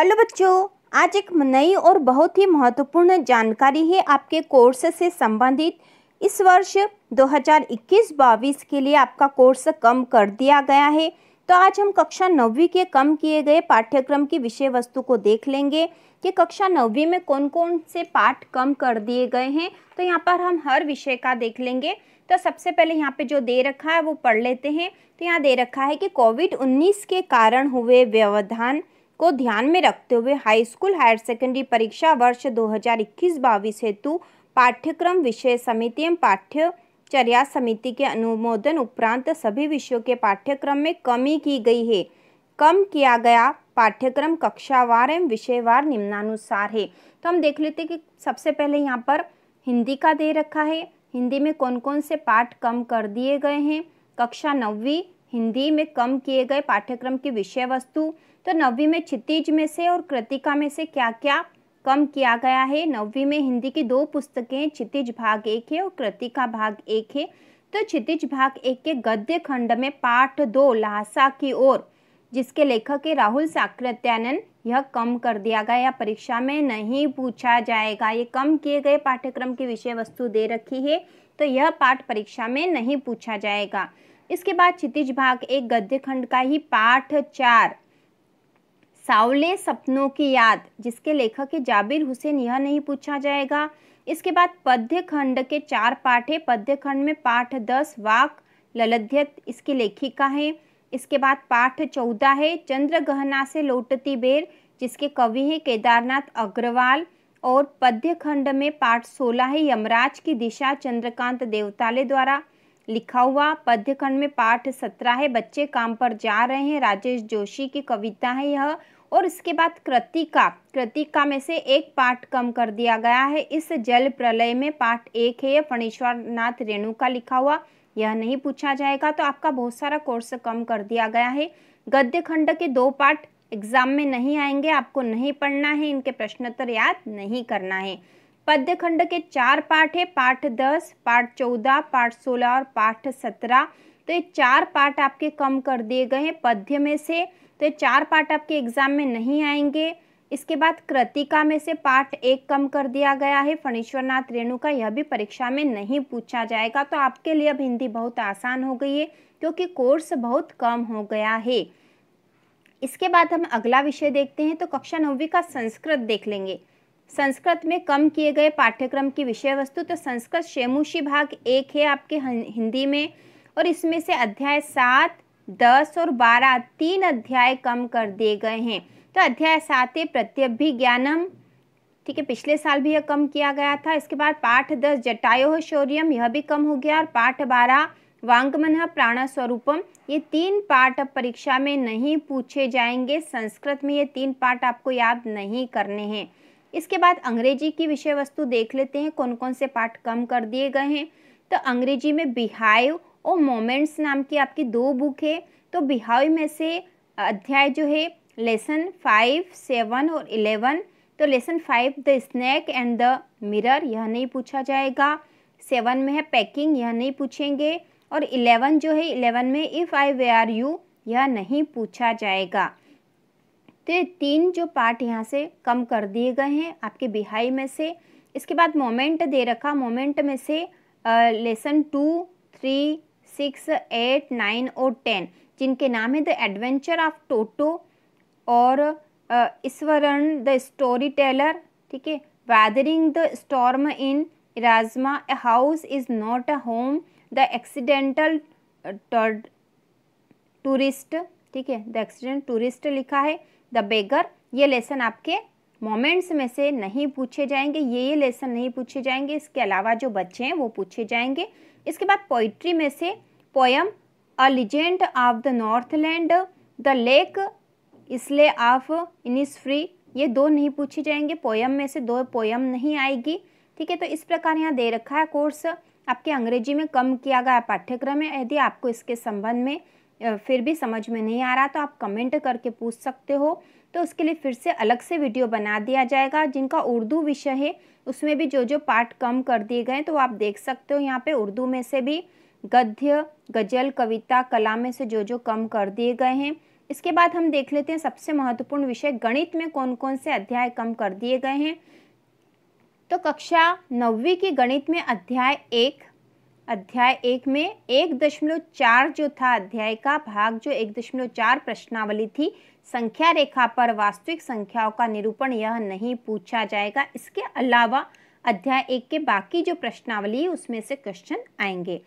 hello बच्चों आज एक नई और बहुत ही महत्वपूर्ण जानकारी है आपके कोर्स से संबंधित इस वर्ष 2021-22 के लिए आपका कोर्स कम कर दिया गया है तो आज हम कक्षा नौवीं के कम किए गए पाठ्यक्रम की विषय वस्तु को देख लेंगे कि कक्षा नौवीं में कौन कौन से पाठ कम कर दिए गए हैं तो यहाँ पर हम हर विषय का देख लेंगे तो सबसे पहले यहाँ पे जो दे रखा है वो पढ़ लेते हैं तो यहाँ दे रखा है कि कोविड 19 के कारण हुए व्यवधान को ध्यान में रखते हुए हाई स्कूल हायर सेकेंडरी परीक्षा वर्ष 2021-22 हेतु पाठ्यक्रम विषय समिति एवं पाठ्यचर्या समिति के अनुमोदन उपरांत सभी विषयों के पाठ्यक्रम में कमी की गई है कम किया गया पाठ्यक्रम कक्षावार एवं विषयवार निम्नानुसार है तो हम देख लेते कि सबसे पहले यहाँ पर हिंदी का दे रखा है हिंदी में कौन कौन से पाठ कम कर दिए गए हैं कक्षा नब्बी हिंदी में कम किए गए पाठ्यक्रम की विषय वस्तु तो नवी में क्षितिज में से और कृतिका में से क्या क्या कम किया गया है नवी में हिंदी की दो पुस्तकें हैं क्षितिज भाग एक है और कृतिका भाग एक है तो क्षितिज भाग एक के गद्य खंड में पाठ दो लासा की ओर जिसके लेखक है राहुल साकृत्यानंद यह कम कर दिया गया या परीक्षा में नहीं पूछा जाएगा ये कम किए गए पाठ्यक्रम की विषय वस्तु दे रखी है तो यह पाठ परीक्षा में नहीं पूछा जाएगा इसके बाद क्षितिज भाग एक गद्य खंड का ही पाठ चार सावले सपनों की याद जिसके लेखक है जाबिर हुसैन यह नहीं पूछा जाएगा इसके बाद पद्य खंड के चार पाठ है पद्य खंड में पाठ दस वाक ललध्यत इसकी लेखिका है इसके बाद पाठ चौदह है चंद्र गहना से लौटती बेर जिसके कवि हैं केदारनाथ अग्रवाल और पद्य खंड में पाठ सोलह है यमराज की दिशा चंद्रकांत देवताले द्वारा लिखा हुआ पद्य खंड में पाठ सत्रह है बच्चे काम पर जा रहे हैं राजेश जोशी की कविता है यह और इसके बाद कृतिका कृतिका में से एक पार्ट कम कर दिया गया है इस जल प्रलय में पार्ट एक है फणीश्वर नाथ का लिखा हुआ यह नहीं पूछा जाएगा तो आपका बहुत सारा कोर्स कम कर दिया गया है गद्य खंड के दो पार्ट एग्जाम में नहीं आएंगे आपको नहीं पढ़ना है इनके प्रश्नोत्तर याद नहीं करना है पद्य खंड के चार पाठ है पाठ दस पाठ चौदह पाठ सोलह और पाठ सत्रह तो ये चार पार्ट आपके कम कर दिए गए हैं पद्य में से तो ये चार पार्ट आपके एग्जाम में नहीं आएंगे इसके बाद कृतिका में से पार्ट एक कम कर दिया गया है फणीश्वरनाथ रेणु का यह भी परीक्षा में नहीं पूछा जाएगा तो आपके लिए अब हिंदी बहुत आसान हो गई है क्योंकि कोर्स बहुत कम हो गया है इसके बाद हम अगला विषय देखते हैं तो कक्षा नौवीं का संस्कृत देख लेंगे संस्कृत में कम किए गए पाठ्यक्रम की विषय वस्तु तो संस्कृत शेमुशी भाग एक है आपके हिंदी में और इसमें से अध्याय सात दस और बारह तीन अध्याय कम कर दिए गए हैं तो अध्याय सात है प्रत्यभि ज्ञानम ठीक है पिछले साल भी यह कम किया गया था इसके बाद पाठ दस जटायो शौर्यम यह भी कम हो गया और पाठ बारह वांगमन प्राण स्वरूपम ये तीन पाठ अब परीक्षा में नहीं पूछे जाएंगे संस्कृत में ये तीन पाठ आपको याद नहीं करने हैं इसके बाद अंग्रेजी की विषय वस्तु देख लेते हैं कौन कौन से पाठ कम कर दिए गए हैं तो अंग्रेजी में बिहाइव और मोमेंट्स नाम की आपकी दो बुक है तो बिहाई में से अध्याय जो है लेसन फाइव सेवन और इलेवन तो lesson five the snake and the mirror यह नहीं पूछा जाएगा सेवन में है पैकिंग यह नहीं पूछेंगे और इलेवन जो है इलेवन में if I were you यह नहीं पूछा जाएगा तो ये तीन जो पार्ट यहाँ से कम कर दिए गए हैं आपके बिहाई में से इसके बाद मोमेंट दे रखा मोमेंट में से lesson two three six eight nine और टेन जिनके नाम है द एडवेंचर ऑफ टोटो और ईश्वरन द स्टोरी टेलर ठीक है weathering the storm in Ersama a house is not a home the accidental tourist ठीक है द एक्सीडेंट टूरिस्ट लिखा है द बेगर ये लेसन आपके मोमेंट्स में से नहीं पूछे जाएंगे ये ये लेसन नहीं पूछे जाएंगे इसके अलावा जो बच्चे हैं वो पूछे जाएंगे इसके बाद पोइट्री में से poem a legend of the northland the lake isle of Innisfree ये दो नहीं पूछे जाएंगे पोयम में से दो पोयम नहीं आएगी ठीक है तो इस प्रकार यहाँ दे रखा है कोर्स आपके अंग्रेजी में कम किया गया पाठ्यक्रम है यदि आपको इसके संबंध में फिर भी समझ में नहीं आ रहा तो आप कमेंट करके पूछ सकते हो तो उसके लिए फिर से अलग से वीडियो बना दिया जाएगा जिनका उर्दू विषय है उसमें भी जो जो पार्ट कम कर दिए गए तो आप देख सकते हो यहाँ पे उर्दू में से भी गद्य गज़ल कविता कला में से जो जो कम कर दिए गए हैं इसके बाद हम देख लेते हैं सबसे महत्वपूर्ण विषय गणित में कौन कौन से अध्याय कम कर दिए गए हैं तो कक्षा नौवीं की गणित में अध्याय एक अध्याय एक में एक दशमलव चार जो था अध्याय का भाग जो एक दशमलव चार प्रश्नावली थी संख्या रेखा पर वास्तविक संख्याओं का निरूपण यह नहीं पूछा जाएगा इसके अलावा अध्याय एक के बाकी जो प्रश्नावली उसमें से क्वेश्चन आएंगे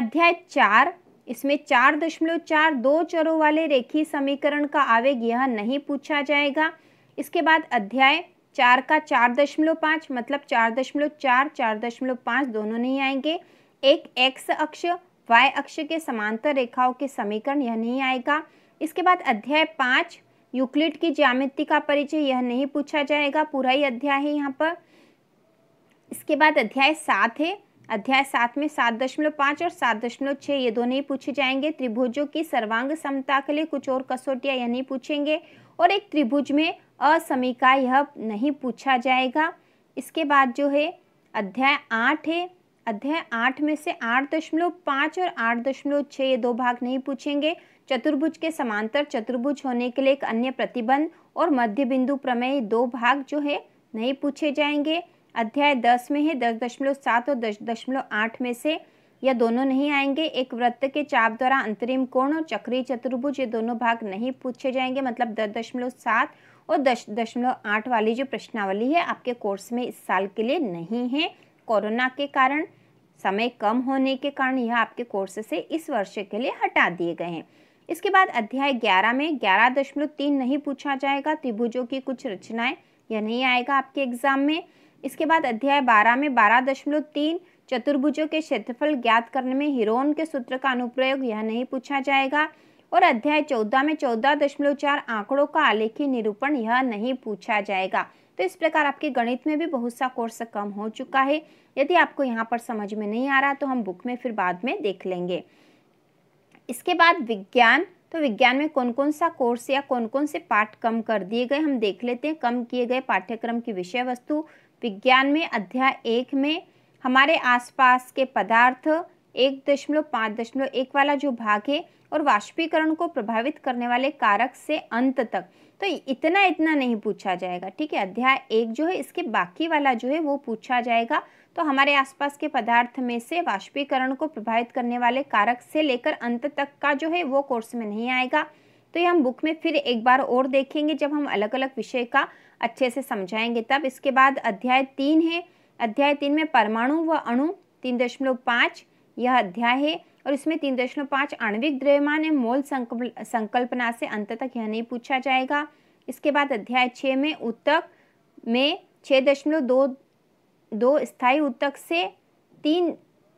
अध्याय चार इसमें चार दशमलव चार दो चरों वाले रेखी समीकरण का आवेग यह नहीं पूछा जाएगा इसके बाद अध्याय चार का चार दशमलव पाँच मतलब चार दशमलव चार चार दशमलव पाँच दोनों नहीं आएंगे एक एक्स अक्ष वाई अक्ष के समांतर रेखाओं के समीकरण यह नहीं आएगा इसके बाद अध्याय पाँच यूक्लिड की ज्यामिति का परिचय यह नहीं पूछा जाएगा पूरा ही अध्याय है यहाँ पर इसके बाद अध्याय सात है अध्याय सात में सात दशमलव पाँच और सात दशमलव छः ये दोनों ही पूछे जाएंगे त्रिभुजों की सर्वांग समता के लिए कुछ और कसौटियाँ यह नहीं पूछेंगे और एक त्रिभुज में असमिका यह नहीं पूछा जाएगा इसके बाद जो है अध्याय आठ है अध्याय आठ में से आठ दशमलव पाँच और आठ दशमलव छः ये दो भाग नहीं पूछेंगे चतुर्भुज के समांतर चतुर्भुज होने के लिए एक अन्य प्रतिबंध और मध्य बिंदु प्रमेय दो भाग जो है नहीं पूछे जाएंगे अध्याय दस में है दस दशमलव सात और दस दशमलव आठ में से यह दोनों नहीं आएंगे एक वृत्त के चाप द्वारा अंतरिम कोण और चक्रीय चतुर्भुज ये दोनों भाग नहीं पूछे जाएंगे मतलब दस दशमलव सात और दस दशमलव आठ वाली जो प्रश्नावली है आपके कोर्स में इस साल के लिए नहीं है कोरोना के कारण समय कम होने के कारण यह आपके कोर्स से इस वर्ष के लिए हटा दिए गए हैं इसके बाद अध्याय 11 में ग्यारह दशमलव तीन नहीं पूछा जाएगा त्रिभुजों की कुछ रचनाएं यह नहीं आएगा आपके एग्जाम में इसके बाद अध्याय 12 में बारह दशमलव तीन चतुर्भुजों के क्षेत्रफल ज्ञात करने में हिरोन के सूत्र का अनुप्रयोग यह नहीं पूछा जाएगा और अध्याय चौदह में चौदह दशमलव चार आंकड़ों का आलेखी निरूपण यह नहीं पूछा जाएगा तो इस प्रकार आपके गणित में भी बहुत सा कोर्स कम हो चुका है यदि आपको यहाँ पर समझ में नहीं आ रहा तो हम बुक में फिर बाद में देख लेंगे इसके बाद विज्ञान तो विज्ञान में कौन कौन सा कोर्स या कौन कौन से पाठ कम कर दिए गए हम देख लेते हैं कम किए गए पाठ्यक्रम की विषय वस्तु विज्ञान में अध्याय एक में हमारे आसपास के पदार्थ एक दशमलव पाँच दशमलव एक वाला जो भाग है और वाष्पीकरण को प्रभावित करने वाले कारक से अंत तक तो इतना इतना नहीं पूछा जाएगा ठीक है अध्याय एक जो है इसके बाकी वाला जो है वो पूछा जाएगा तो हमारे आसपास के पदार्थ में से वाष्पीकरण को प्रभावित करने वाले कारक से लेकर अंत तक का जो है वो कोर्स में नहीं आएगा तो ये हम बुक में फिर एक बार और देखेंगे जब हम अलग अलग विषय का अच्छे से समझाएंगे तब इसके बाद अध्याय तीन है अध्याय तीन में परमाणु व अणु तीन दशमलव पाँच यह अध्याय है और इसमें तीन दशमलव पाँच आणविक द्रव्यमान एवं मोल संकल्पना से अंत तक यह नहीं पूछा जाएगा इसके बाद अध्याय छः में उत्तक में छः दशमलव दो दो स्थायी उत्तक से तीन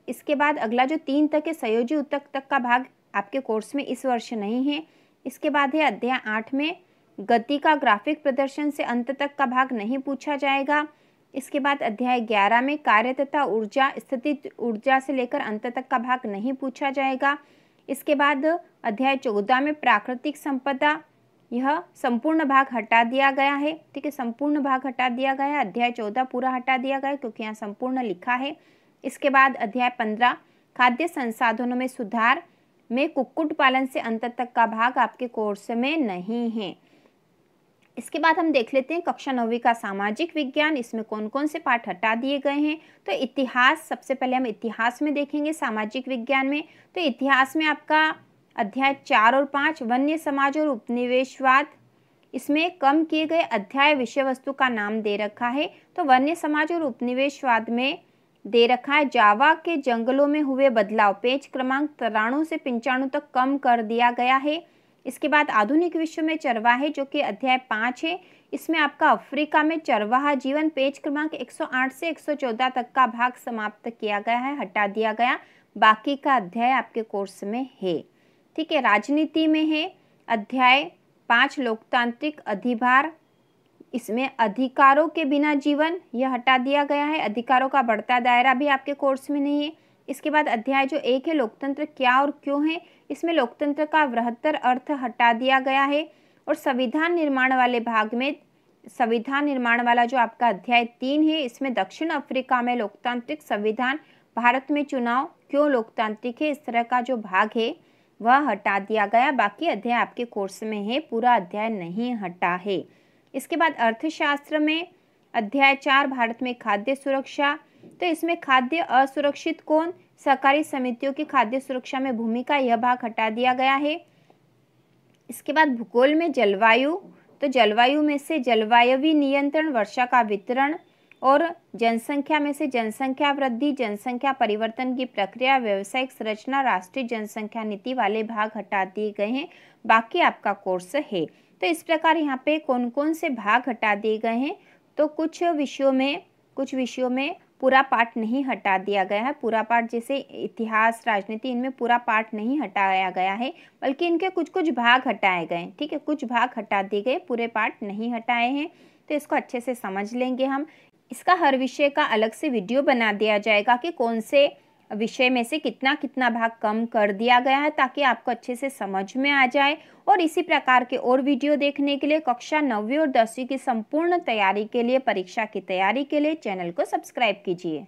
इसके बाद अगला जो तीन तक है संयोजी उत्तक तक का भाग आपके कोर्स में इस वर्ष नहीं है इसके बाद है अध्याय आठ में गति का ग्राफिक प्रदर्शन से अंत तक का भाग नहीं पूछा जाएगा इसके बाद अध्याय 11 में कार्य तथा ऊर्जा स्थिति ऊर्जा से लेकर अंत तक का भाग नहीं पूछा जाएगा इसके बाद अध्याय 14 में प्राकृतिक संपदा यह संपूर्ण भाग हटा दिया गया है ठीक है संपूर्ण भाग हटा दिया गया है अध्याय 14 पूरा हटा दिया गया क्योंकि यहाँ संपूर्ण लिखा है इसके बाद अध्याय पंद्रह खाद्य संसाधनों में सुधार में कुक्कुट पालन से अंत तक का भाग आपके कोर्स में नहीं है इसके बाद हम देख लेते हैं कक्षा नौवीं का सामाजिक विज्ञान इसमें कौन कौन से पाठ हटा दिए गए हैं तो इतिहास सबसे पहले हम इतिहास में देखेंगे सामाजिक विज्ञान में तो इतिहास में आपका अध्याय चार और पाँच वन्य समाज और उपनिवेशवाद इसमें कम किए गए अध्याय विषय वस्तु का नाम दे रखा है तो वन्य समाज और उपनिवेशवाद में दे रखा है जावा के जंगलों में हुए बदलाव पेज क्रमांक तिराणु से पंचाणु तक कम कर दिया गया है इसके बाद आधुनिक विश्व में चरवाहे जो कि अध्याय पाँच है इसमें आपका अफ्रीका में चरवाहा जीवन पेज क्रमांक 108 से 114 तक का भाग समाप्त किया गया है हटा दिया गया बाकी का अध्याय आपके कोर्स में है ठीक है राजनीति में है अध्याय पाँच लोकतांत्रिक अधिभार इसमें अधिकारों के बिना जीवन यह हटा दिया गया है अधिकारों का बढ़ता दायरा भी आपके कोर्स में नहीं है इसके बाद अध्याय जो एक है लोकतंत्र क्या और क्यों है इसमें लोकतंत्र का वृहत्तर अर्थ हटा दिया गया है और संविधान निर्माण वाले भाग में संविधान निर्माण वाला जो आपका अध्याय तीन है इसमें दक्षिण अफ्रीका में लोकतांत्रिक संविधान भारत में चुनाव क्यों लोकतांत्रिक है इस तरह का जो भाग है वह हटा दिया गया बाकी अध्याय आपके कोर्स में है पूरा अध्याय नहीं हटा है इसके बाद अर्थशास्त्र में अध्याय चार भारत में खाद्य सुरक्षा तो इसमें खाद्य असुरक्षित कौन सहकारी समितियों की खाद्य सुरक्षा में भूमिका यह भाग हटा दिया गया है इसके बाद भूगोल में जलवायु तो जलवायु में से जलवायवी नियंत्रण वर्षा का वितरण और जनसंख्या में से जनसंख्या वृद्धि जनसंख्या परिवर्तन की प्रक्रिया व्यावसायिक संरचना राष्ट्रीय जनसंख्या नीति वाले भाग हटा दिए गए हैं बाकी आपका कोर्स है तो इस प्रकार यहाँ पे कौन कौन से भाग हटा दिए गए हैं तो कुछ विषयों में कुछ विषयों में पूरा पार्ट नहीं हटा दिया गया है पूरा पार्ट जैसे इतिहास राजनीति इनमें पूरा पार्ट नहीं हटाया गया है बल्कि इनके कुछ कुछ भाग हटाए गए ठीक है कुछ भाग हटा दिए गए पूरे पार्ट नहीं हटाए हैं तो इसको अच्छे से समझ लेंगे हम इसका हर विषय का अलग से वीडियो बना दिया जाएगा कि कौन से विषय में से कितना कितना भाग कम कर दिया गया है ताकि आपको अच्छे से समझ में आ जाए और इसी प्रकार के और वीडियो देखने के लिए कक्षा नौवीं और दसवीं की संपूर्ण तैयारी के लिए परीक्षा की तैयारी के लिए चैनल को सब्सक्राइब कीजिए